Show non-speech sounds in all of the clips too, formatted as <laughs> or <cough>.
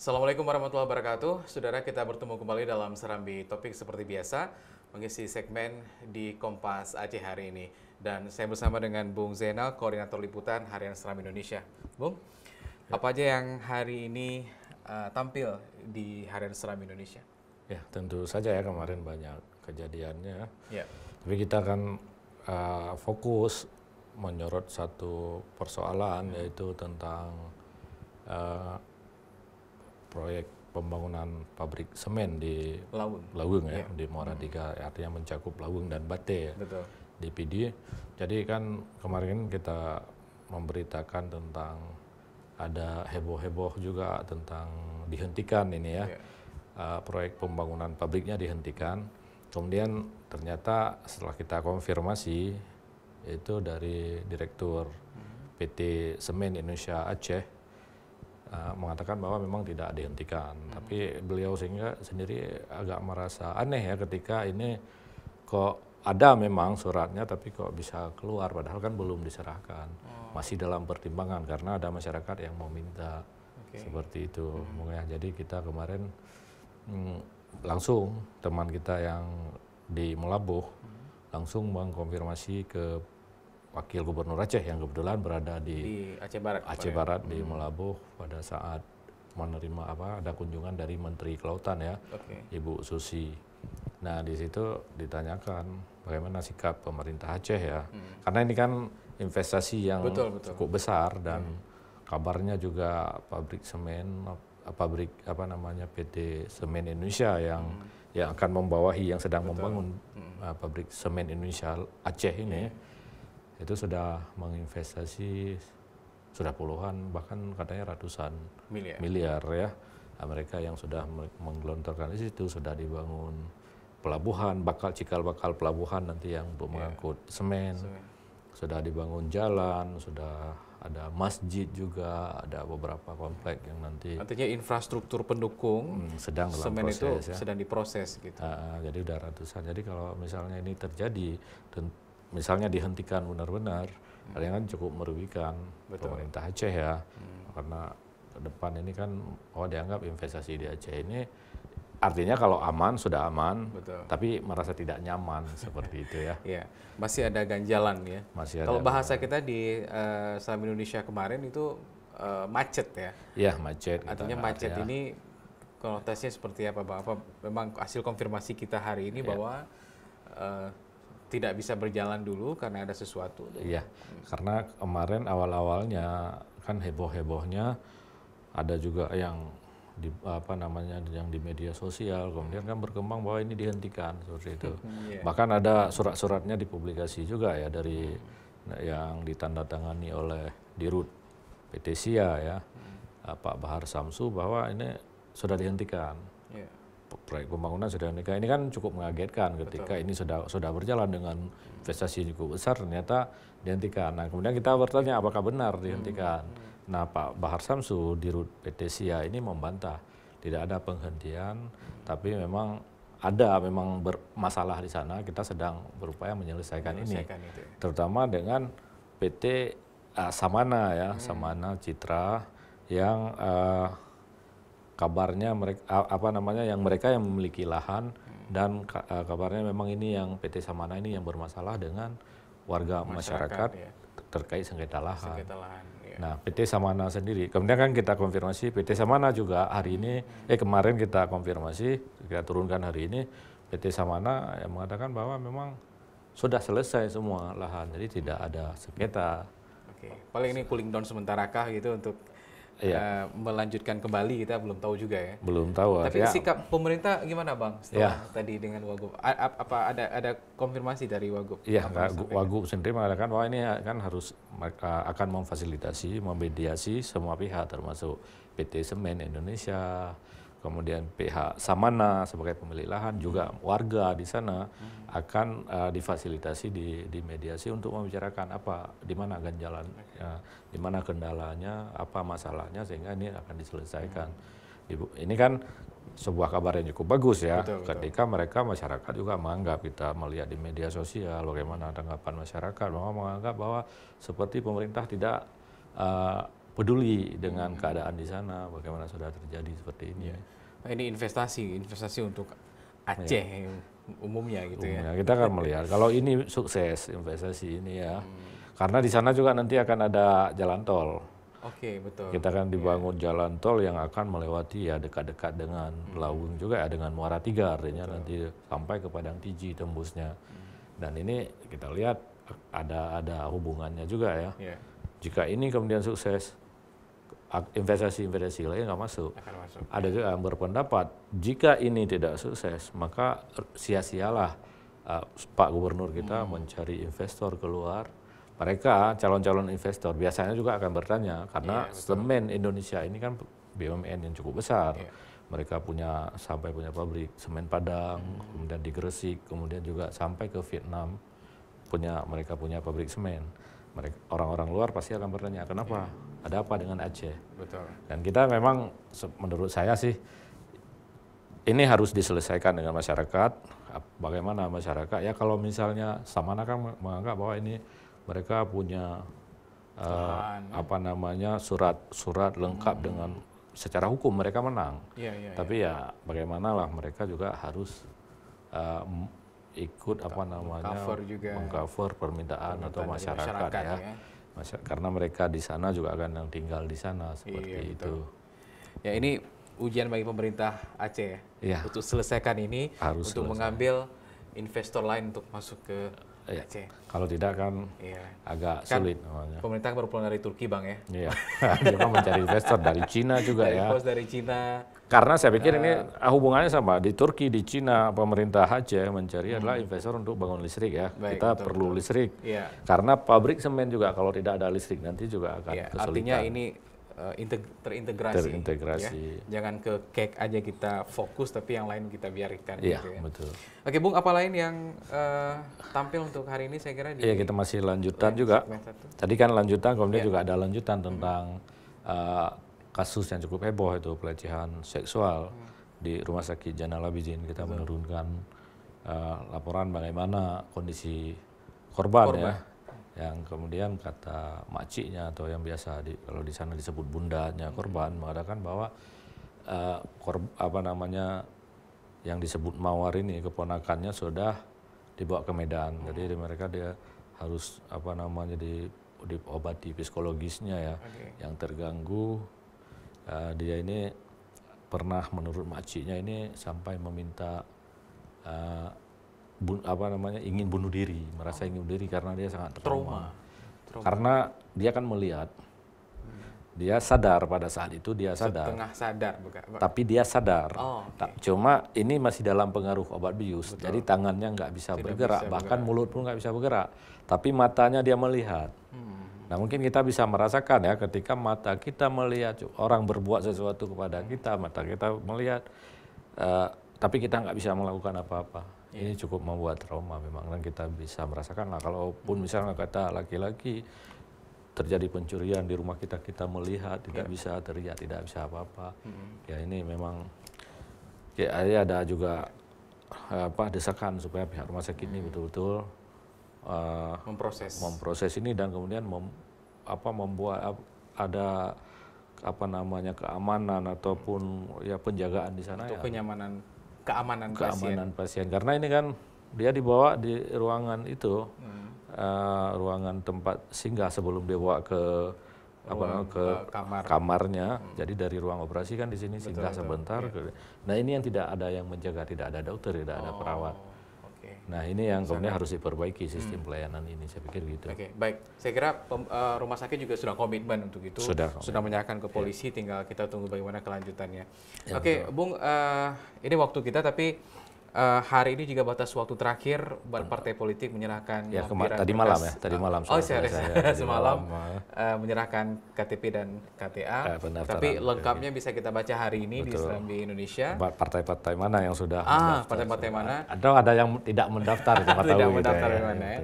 Assalamualaikum warahmatullahi wabarakatuh. Saudara kita bertemu kembali dalam Serambi Topik seperti biasa mengisi segmen di Kompas Aceh hari ini. Dan saya bersama dengan Bung Zainal, Koordinator Liputan Harian Seram Indonesia. Bung, ya. apa aja yang hari ini uh, tampil di Harian Seram Indonesia? Ya, tentu saja ya kemarin banyak kejadiannya. Ya. Tapi kita akan uh, fokus menyorot satu persoalan ya. yaitu tentang uh, proyek pembangunan pabrik semen di Lawung, Lawung ya, yeah. di Muara hmm. Tiga, hmm. artinya mencakup Lawung dan Bate ya, Betul. DPD. Jadi kan kemarin kita memberitakan tentang ada heboh-heboh juga tentang dihentikan ini ya, yeah. Iya. uh, proyek pembangunan pabriknya dihentikan. Kemudian ternyata setelah kita konfirmasi itu dari direktur hmm. PT Semen Indonesia Aceh Eh, mengatakan bahwa memang tidak dihentikan. Hmm. Tapi beliau sehingga sendiri agak merasa aneh ya ketika ini kok ada memang suratnya tapi kok bisa keluar padahal kan belum diserahkan. Oh. Masih dalam pertimbangan karena ada masyarakat yang minta okay. seperti itu. Hmm. Ya, jadi kita kemarin hmm, langsung teman kita yang di Melabuh hmm. langsung mengkonfirmasi ke wakil gubernur Aceh yang kebetulan berada di, di Aceh Barat, Aceh Barat di hmm. Melabuh pada saat menerima apa ada kunjungan dari Menteri Kelautan ya, okay. Ibu Susi. Nah di situ ditanyakan bagaimana sikap pemerintah Aceh ya, hmm. karena ini kan investasi yang betul, betul. cukup besar dan hmm. kabarnya juga pabrik semen pabrik apa namanya PT Semen Indonesia yang hmm. yang akan membawahi yang sedang betul. membangun hmm. Uh, pabrik semen Indonesia Aceh ini. Hmm itu sudah menginvestasi sudah puluhan bahkan katanya ratusan miliar, miliar ya Amerika yang sudah menggelontorkan itu sudah dibangun pelabuhan bakal cikal bakal pelabuhan nanti yang untuk yeah. mengangkut semen, semen sudah dibangun jalan sudah ada masjid juga, ada beberapa komplek yang nanti artinya infrastruktur pendukung hmm, sedang dalam semen proses, itu ya. sedang diproses gitu. Uh, jadi udah ratusan. Jadi kalau misalnya ini terjadi, tentu misalnya dihentikan benar-benar, hmm. kan cukup merugikan Betul. pemerintah Aceh ya, hmm. karena ke depan ini kan oh dianggap investasi di Aceh ini artinya kalau aman sudah aman, Betul. tapi merasa tidak nyaman <laughs> seperti itu ya. Iya, masih ada ganjalan ya. Masih ada. Kalau bahasa kita di uh, eh, Salam Indonesia kemarin itu uh, macet ya. Iya macet. Gitu artinya kita, macet artinya. ini konotasinya seperti apa, Bang? Apa memang hasil konfirmasi kita hari ini ya. bahwa uh, tidak bisa berjalan dulu karena ada sesuatu. Iya, karena kemarin awal-awalnya kan heboh-hebohnya ada juga yang di apa namanya yang di media sosial kemudian kan berkembang bahwa ini dihentikan seperti itu. yeah. Bahkan ada surat-suratnya dipublikasi juga ya dari yang ditandatangani oleh Dirut PT SIA ya hmm. Pak Bahar Samsu bahwa ini sudah dihentikan proyek pembangunan sudah nikah ini kan cukup mengagetkan ketika Betul. ini sudah sudah berjalan dengan investasi cukup besar ternyata dihentikan. Nah kemudian kita bertanya apakah benar hmm. dihentikan. Hmm. Nah Pak Bahar Samsu di Rut PT SIA ini membantah tidak ada penghentian tapi memang ada memang bermasalah di sana kita sedang berupaya menyelesaikan, menyelesaikan ini itu. terutama dengan PT uh, ah, Samana ya hmm. Samana Citra yang uh, kabarnya mereka apa namanya yang mereka yang memiliki lahan dan kabarnya memang ini yang PT Samana ini yang bermasalah dengan warga masyarakat, masyarakat ya. terkait sengketa lahan. Sengketa lahan iya. Nah, PT Samana sendiri. Kemudian kan kita konfirmasi PT Samana juga hari ini eh kemarin kita konfirmasi, kita turunkan hari ini PT Samana yang mengatakan bahwa memang sudah selesai semua lahan. Jadi tidak ada sengketa. Oke. Paling ini cooling down sementara kah gitu untuk iya. uh, melanjutkan kembali kita belum tahu juga ya. Belum tahu. Tapi ya. sikap pemerintah gimana bang setelah ya. tadi dengan Wagub? A apa ada ada konfirmasi dari Wagub? Iya, Wagub sendiri mengatakan bahwa ini kan harus mereka akan memfasilitasi, memediasi semua pihak termasuk PT Semen Indonesia, kemudian pihak Samana sebagai pemilik lahan juga hmm. warga di sana hmm. akan uh, difasilitasi di, di mediasi untuk membicarakan apa di mana ganjalan okay. ya, eh, di mana kendalanya apa masalahnya sehingga ini akan diselesaikan hmm. Ibu ini kan sebuah kabar yang cukup bagus ya betul, ketika mereka masyarakat juga menganggap kita melihat di media sosial bagaimana tanggapan masyarakat bahwa menganggap bahwa seperti pemerintah tidak eh, peduli dengan keadaan di sana, bagaimana sudah terjadi seperti ini. Ya. Nah, ini investasi, investasi untuk Aceh iya. gitu ya. umumnya gitu umumnya. ya. Kita akan melihat kalau ini sukses investasi ini ya. Hmm. Karena di sana juga nanti akan ada jalan tol. Oke, okay, betul. Kita akan dibangun yeah. jalan tol yang akan melewati ya dekat-dekat dengan hmm. Lawung juga ya dengan Muara Tiga artinya betul. nanti sampai ke Padang Tiji tembusnya. Hmm. Dan ini kita lihat ada ada hubungannya juga ya. Yeah. Jika ini kemudian sukses, investasi-investasi lain nggak masuk. masuk. Ada yang berpendapat jika ini tidak sukses maka sia-sialah uh, Pak Gubernur kita hmm. mencari investor keluar. Mereka calon-calon investor biasanya juga akan bertanya karena yeah, iya, semen Indonesia ini kan BUMN yang cukup besar. Yeah. Mereka punya sampai punya pabrik semen Padang, hmm. kemudian di Gresik, kemudian juga sampai ke Vietnam punya mereka punya pabrik semen. Mereka orang-orang luar pasti akan bertanya kenapa? Yeah ada apa dengan Aceh. Betul. Dan kita memang menurut saya sih ini harus diselesaikan dengan masyarakat. Bagaimana masyarakat? Ya kalau misalnya Samana kan menganggap bahwa ini mereka punya uh, apa namanya surat-surat lengkap hmm. dengan secara hukum mereka menang. Ya, ya, Tapi ya, ya bagaimanalah mereka juga harus uh, ikut apa namanya mengcover mengcover permintaan, permintaan atau masyarakat, masyarakat ya. ya karena mereka di sana juga akan yang tinggal di sana iya, seperti iya, itu. Ya ini ujian bagi pemerintah Aceh ya, ya. untuk selesaikan ini Harus untuk selesai. mengambil investor lain untuk masuk ke ya. Aceh. Kalau tidak kan ya. agak kan sulit namanya. Pemerintah baru pulang dari Turki bang ya. Iya. <laughs> Dia mencari investor dari Cina juga dari ya. Dari Cina. Karena saya pikir ini ya. ah, hubungannya sama di Turki, di Cina, pemerintah aja mencari hmm. adalah investor untuk bangun listrik ya. Baik, Kita betul, perlu betul. listrik. Ya. Karena pabrik semen juga kalau tidak ada listrik nanti juga akan ya, kesulitan. Artinya ini eh, terintegrasi. Terintegrasi. Ya? Jangan ke cake aja kita fokus, tapi yang lain kita biarkan. Iya, gitu ya. betul. Oke, Bung, apa lain yang uh, tampil untuk hari ini? Saya kira. Iya, kita masih lanjutan iya, juga. Tadi kan lanjutan, kemudian ya. juga ada lanjutan tentang. Hmm. Uh, kasus yang cukup heboh itu pelecehan seksual di Rumah Sakit Janal Abidin kita Betul. menurunkan uh, laporan bagaimana kondisi korban, ya. korban. ya yang kemudian kata maciknya atau yang biasa di, kalau di sana disebut bundanya korban hmm. mengatakan bahwa uh, eh, korb, apa namanya yang disebut mawar ini keponakannya sudah dibawa ke Medan hmm. jadi mereka dia harus apa namanya di diobati psikologisnya ya okay. yang terganggu uh, dia ini pernah menurut makciknya ini sampai meminta uh, eh, bun, apa namanya ingin bunuh diri, merasa ingin bunuh diri karena dia sangat trauma. trauma. trauma. Karena dia kan melihat dia sadar pada saat itu dia sadar. Setengah sadar bukan? Tapi dia sadar. Oh, okay. Cuma ini masih dalam pengaruh obat bius. Betul. Jadi tangannya nggak bisa Tidak bergerak, bahkan bergerak. mulut pun nggak bisa bergerak. Tapi matanya dia melihat. Hmm. Nah mungkin kita bisa merasakan ya ketika mata kita melihat orang berbuat sesuatu kepada kita, mata kita melihat, uh, tapi kita nggak bisa melakukan apa-apa. Iya. Ini cukup membuat trauma memang dan kita bisa merasakan lah. Kalaupun misalnya kata laki-laki terjadi pencurian di rumah kita, kita melihat tidak iya. bisa teriak, tidak bisa apa-apa. -hmm. Ya ini memang ya ada juga eh, apa desakan supaya pihak rumah sakit ini betul-betul uh, memproses memproses ini dan kemudian mem, apa membuat ada apa namanya keamanan ataupun ya penjagaan di sana Untuk ya. kenyamanan keamanan keamanan pasien. pasien karena ini kan dia dibawa di ruangan itu hmm. uh, ruangan tempat singgah sebelum dibawa ke apa Ruang, oh, ke kamar. kamarnya hmm. jadi dari ruang operasi kan di sini singgah betul, sebentar iya. nah ini yang tidak ada yang menjaga tidak ada dokter tidak oh. ada perawat Nah ini yang kemudian harus diperbaiki hmm. sistem hmm. pelayanan ini, saya pikir gitu. Oke, okay. baik. Saya kira uh, rumah sakit juga sudah komitmen untuk itu, sudah, komitmen. sudah menyerahkan ke iya. polisi, yeah. tinggal kita tunggu bagaimana kelanjutannya. Ya, Oke, okay, Bung, uh, ini waktu kita tapi Uh, hari ini juga batas waktu terakhir partai politik menyerahkan ya, kemar- tadi malam ya tadi malam oh serius. saya, <laughs> semalam malam, ya uh, eh, menyerahkan KTP dan KTA eh, tapi lengkapnya ya. bisa kita baca hari ini Betul. di Islam Indonesia partai-partai mana yang sudah ah partai-partai mana atau ada yang tidak mendaftar <laughs> tidak gitu mendaftar gitu, ya, mana ya,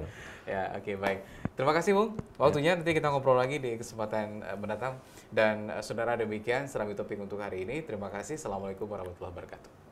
ya. oke okay, baik terima kasih Bung waktunya ya. nanti kita ngobrol lagi di kesempatan uh, mendatang dan uh, saudara demikian serami topik untuk hari ini terima kasih assalamualaikum warahmatullahi wabarakatuh